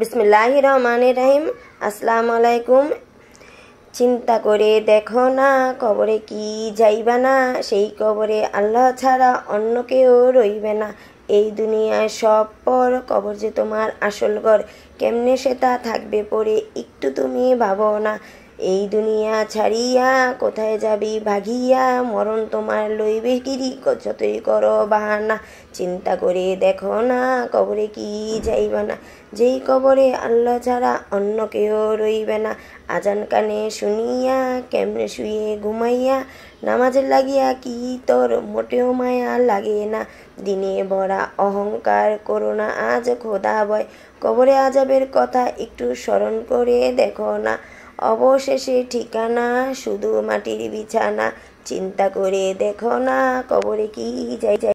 বিসমিল্লাহ রহমান রাহিম আসসালামু আলাইকুম চিন্তা করে দেখো না কবরে কি যাইবে না সেই কবরে আল্লাহ ছাড়া অন্য কেউ রইবে না এই দুনিয়ায় সব পর কবর যে তোমার আসল ঘর কেমনে সেটা থাকবে পরে একটু তুমি ভাবো না এই দুনিয়া ছাড়িয়া কোথায় যাবি ভাগিয়া মরণ তোমার লইবে গিরি যতই কর বাহানা চিন্তা করে দেখো না কবরে কি যাইবে না যেই কবরে আল্লাহ ছাড়া অন্য কেউ রইবে না আজান কানে শুনিয়া কেমনে শুয়ে ঘুমাইয়া নামাজের লাগিয়া কি তোর মোটেও মায়া লাগে না দিনে ভরা অহংকার করো না আজ খোদা বয় কবরে আজাবের কথা একটু স্মরণ করে দেখো না অবশেষে ঠিকানা শুধু মাটির বিছানা চিন্তা করে দেখো না কবরে কি যাই